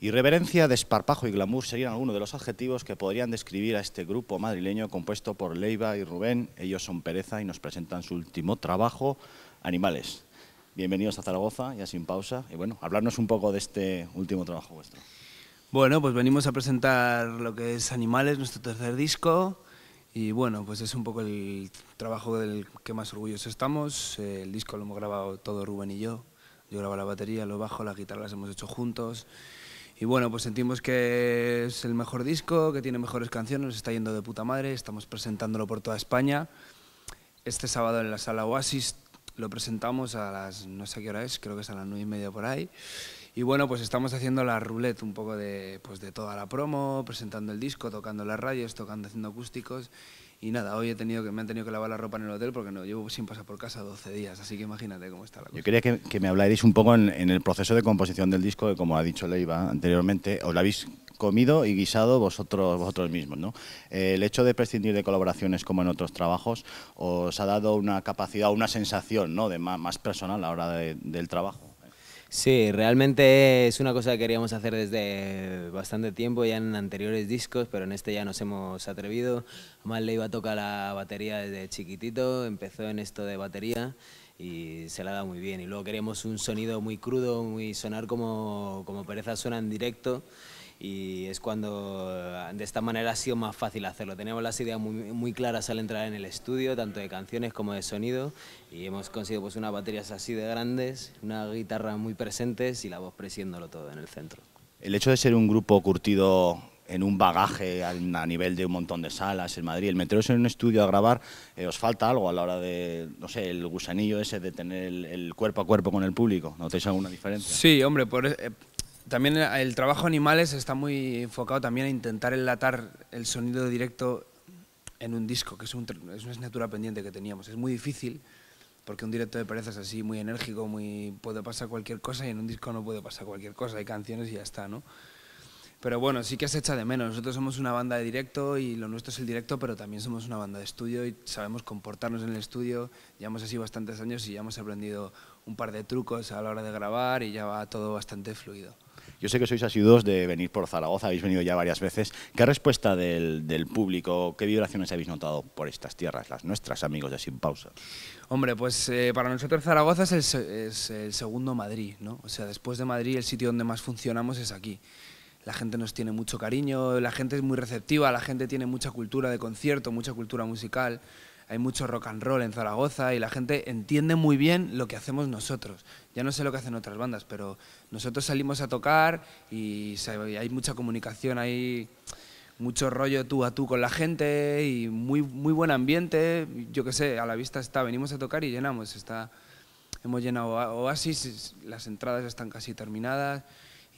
Irreverencia, desparpajo y glamour serían algunos de los adjetivos que podrían describir a este grupo madrileño compuesto por Leiva y Rubén. Ellos son Pereza y nos presentan su último trabajo, Animales. Bienvenidos a Zaragoza, ya sin pausa. Y bueno, hablarnos un poco de este último trabajo vuestro. Bueno, pues venimos a presentar lo que es Animales, nuestro tercer disco. Y bueno, pues es un poco el trabajo del que más orgullosos estamos. El disco lo hemos grabado todo Rubén y yo. Yo grabo la batería, lo bajo, la guitarra las hemos hecho juntos. Y bueno, pues sentimos que es el mejor disco, que tiene mejores canciones, está yendo de puta madre, estamos presentándolo por toda España. Este sábado en la sala Oasis lo presentamos a las, no sé qué hora es, creo que es a las nueve y media por ahí. Y bueno, pues estamos haciendo la roulette un poco de, pues de toda la promo, presentando el disco, tocando las radios, tocando, haciendo acústicos. Y nada, hoy he tenido que, me han tenido que lavar la ropa en el hotel porque no llevo sin pasar por casa 12 días, así que imagínate cómo está la cosa. Yo quería que, me hablarais un poco en, el proceso de composición del disco, que como ha dicho Leiva anteriormente, os lo habéis comido y guisado vosotros, vosotros mismos. ¿no? el hecho de prescindir de colaboraciones como en otros trabajos os ha dado una capacidad, una sensación ¿no? de más, personal a la hora del trabajo. Sí, realmente es una cosa que queríamos hacer desde bastante tiempo, ya en anteriores discos, pero en este ya nos hemos atrevido. Mal le iba a tocar la batería desde chiquitito, empezó en esto de batería y se la da muy bien. Y luego queríamos un sonido muy crudo, muy sonar como, como Pereza suena en directo y es cuando eh, de esta manera ha sido más fácil hacerlo. Tenemos las ideas muy, claras al entrar en el estudio, tanto de canciones como de sonido y hemos conseguido pues unas baterías así de grandes, una guitarra muy presentes y la voz presiéndolo todo en el centro. El hecho de ser un grupo curtido en un bagaje a nivel de un montón de salas en Madrid. El meteros en un estudio a grabar, eh, ¿os falta algo a la hora de, no sé, el gusanillo ese de tener el, cuerpo a cuerpo con el público? ¿Notáis alguna diferencia? Sí, hombre, por, e, eh, también el trabajo animales está muy enfocado también a intentar enlatar el sonido directo en un disco, que es, un, es una asignatura pendiente que teníamos. Es muy difícil porque un directo de pereza es así, muy enérgico, muy puede pasar cualquier cosa y en un disco no puede pasar cualquier cosa, hay canciones y ya está, ¿no? Pero bueno, sí que se echa de menos. Nosotros somos una banda de directo y lo nuestro es el directo, pero también somos una banda de estudio y sabemos comportarnos en el estudio. Llevamos así bastantes años y ya hemos aprendido un par de trucos a la hora de grabar y ya va todo bastante fluido. Yo sé que sois asiduos de venir por Zaragoza, habéis venido ya varias veces. ¿Qué respuesta del, público, qué vibraciones habéis notado por estas tierras, las nuestras, amigos de Sin Pausa? Hombre, pues eh, para nosotros Zaragoza es el, es el segundo Madrid, ¿no? O sea, después de Madrid el sitio donde más funcionamos es aquí la gente nos tiene mucho cariño, la gente es muy receptiva, la gente tiene mucha cultura de concierto, mucha cultura musical hay mucho rock and roll en Zaragoza y la gente entiende muy bien lo que hacemos nosotros. Ya no sé lo que hacen otras bandas, pero nosotros salimos a tocar y hay mucha comunicación, hay mucho rollo tú a tú con la gente y muy, muy buen ambiente. Yo qué sé, a la vista está, venimos a tocar y llenamos. Está, hemos llenado Oasis, las entradas están casi terminadas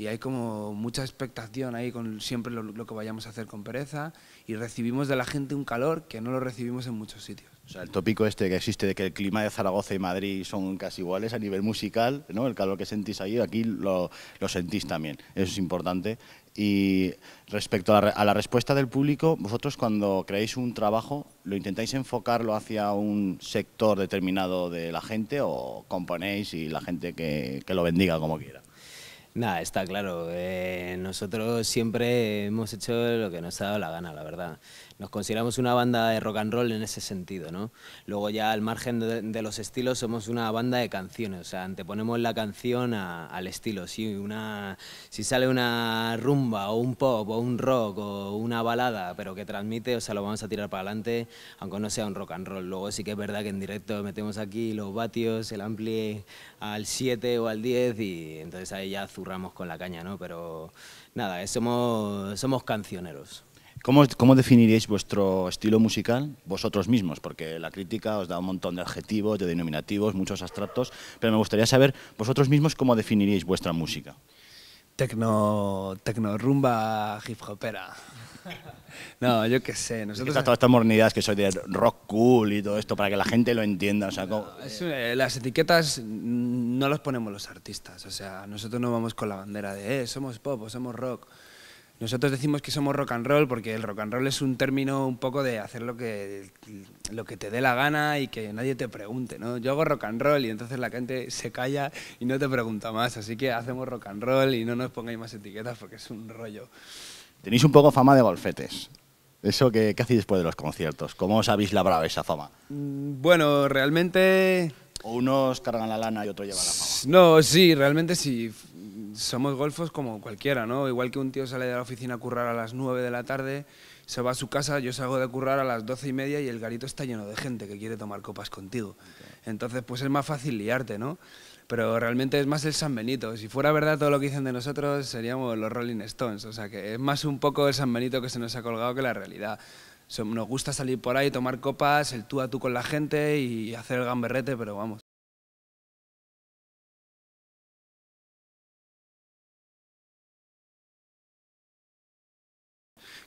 y hay como mucha expectación ahí con siempre lo, que vayamos a hacer con pereza y recibimos de la gente un calor que no lo recibimos en muchos sitios. O sea, el tópico este que existe de que el clima de Zaragoza y Madrid son casi iguales a nivel musical, ¿no? El calor que sentís ahí, aquí lo, sentís también. Eso es importante. Y respecto a la, respuesta del público, vosotros cuando creáis un trabajo, ¿lo intentáis enfocarlo hacia un sector determinado de la gente o componéis y la gente que lo bendiga como quiera? Nada, está claro. Eh, nosotros siempre hemos hecho lo que nos ha dado la gana, la verdad. Nos consideramos una banda de rock and roll en ese sentido, ¿no? Luego ya al margen de, los estilos somos una banda de canciones, o sea, anteponemos la canción al estilo. Si, una, si sale una rumba o un pop o un rock o una balada, pero que transmite, o sea, lo vamos a tirar para adelante, aunque no sea un rock and roll. Luego sí que es verdad que en directo metemos aquí los vatios, el ampli al 7 o al 10 y entonces ahí ya zurramos con la caña, ¿no? Pero nada, eh, somos, somos cancioneros. ¿Cómo, ¿Cómo, definiríais vuestro estilo musical vosotros mismos? Porque la crítica os da un montón de adjetivos, de denominativos, muchos abstractos, pero me gustaría saber vosotros mismos cómo definiríais vuestra música tecno, tecno rumba hip hopera. No, yo qué sé. Nosotros... todas estas mornidas que soy de rock cool y todo esto, para que la gente lo entienda. O eh, las etiquetas no las ponemos los artistas. O sea, nosotros no vamos con la bandera de eh, somos pop o somos rock. Nosotros decimos que somos rock and roll porque el rock and roll es un término un poco de hacer lo que, lo que te dé la gana y que nadie te pregunte, ¿no? Yo hago rock and roll y entonces la gente se calla y no te pregunta más, así que hacemos rock and roll y no nos pongáis más etiquetas porque es un rollo. Tenéis un poco fama de golfetes. ¿Eso que hacéis después de los conciertos? ¿Cómo os habéis labrado esa fama? Mm, bueno, realmente... unos cargan la lana y otro lleva la fama. No, sí, realmente sí somos golfos como cualquiera, ¿no? Igual que un tío sale de la oficina a currar a las 9 de la tarde, se va a su casa, yo salgo de currar a las 12 y media y el garito está lleno de gente que quiere tomar copas contigo. Entonces, pues es más fácil liarte, ¿no? Pero realmente es más el San Benito. Si fuera verdad todo lo que dicen de nosotros, seríamos los Rolling Stones. O sea, que es más un poco el San Benito que se nos ha colgado que la realidad nos gusta salir por ahí, tomar copas, el tú a tú con la gente y hacer el gamberrete, pero vamos,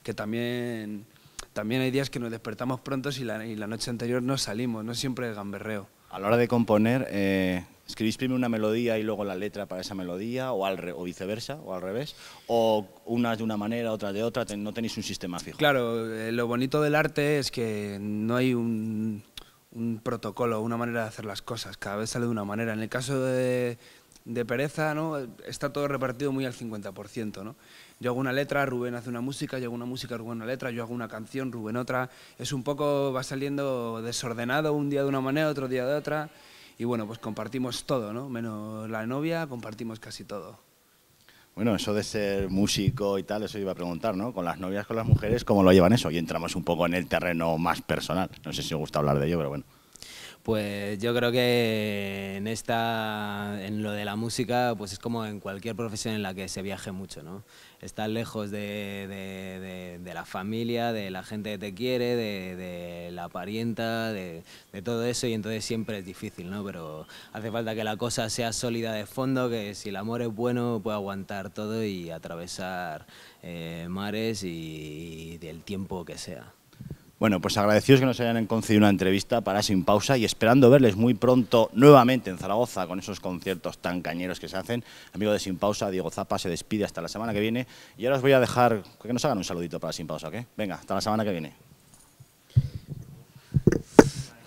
que también, también hay días que nos despertamos pronto y la, noche anterior no salimos, no siempre es gamberreo. A la hora de componer, eh, ¿escribís primero una melodía y luego la letra para esa melodía o, al o viceversa o al revés? ¿O unas de una manera, otras de otra? ¿No tenéis un sistema fijo? Claro, eh, lo bonito del arte es que no hay un, un protocolo, una manera de hacer las cosas, cada vez sale de una manera. En el caso de, de pereza, ¿no? Está todo repartido muy al 50%, ¿no? Yo hago una letra, Rubén hace una música, yo hago una música, Rubén una letra, yo hago una canción, Rubén otra. Es un poco, va saliendo desordenado, un día de una manera, otro día de otra. Y bueno, pues compartimos todo, ¿no? Menos la novia, compartimos casi todo. Bueno, eso de ser músico y tal, eso iba a preguntar, ¿no? Con las novias, con las mujeres, ¿cómo lo llevan eso? Y entramos un poco en el terreno más personal. No sé si os gusta hablar de ello, pero bueno. Pues yo creo que en, esta, en lo de la música pues es como en cualquier profesión en la que se viaje mucho. ¿no? Estás lejos de, la familia, de la gente que te quiere, de, la parienta, de, todo eso y entonces siempre es difícil, ¿no? pero hace falta que la cosa sea sólida de fondo, que si el amor es bueno puede aguantar todo y atravesar eh, mares y del tiempo que sea. Bueno, pues agradecidos que nos hayan concedido una entrevista para Sin Pausa y esperando verles muy pronto nuevamente en Zaragoza con esos conciertos tan cañeros que se hacen. Amigo de Sin Pausa, Diego Zapa se despide hasta la semana que viene y ahora os voy a dejar que nos hagan un saludito para Sin Pausa, ¿ok? Venga, hasta la semana que viene.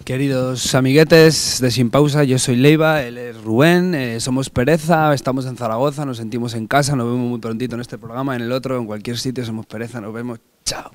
Queridos amiguetes de Sin Pausa, yo soy Leiva, él es Rubén, eh, somos Pereza, estamos en Zaragoza, nos sentimos en casa, nos vemos muy prontito en este programa, en el otro, en cualquier sitio, somos Pereza, nos vemos, chao.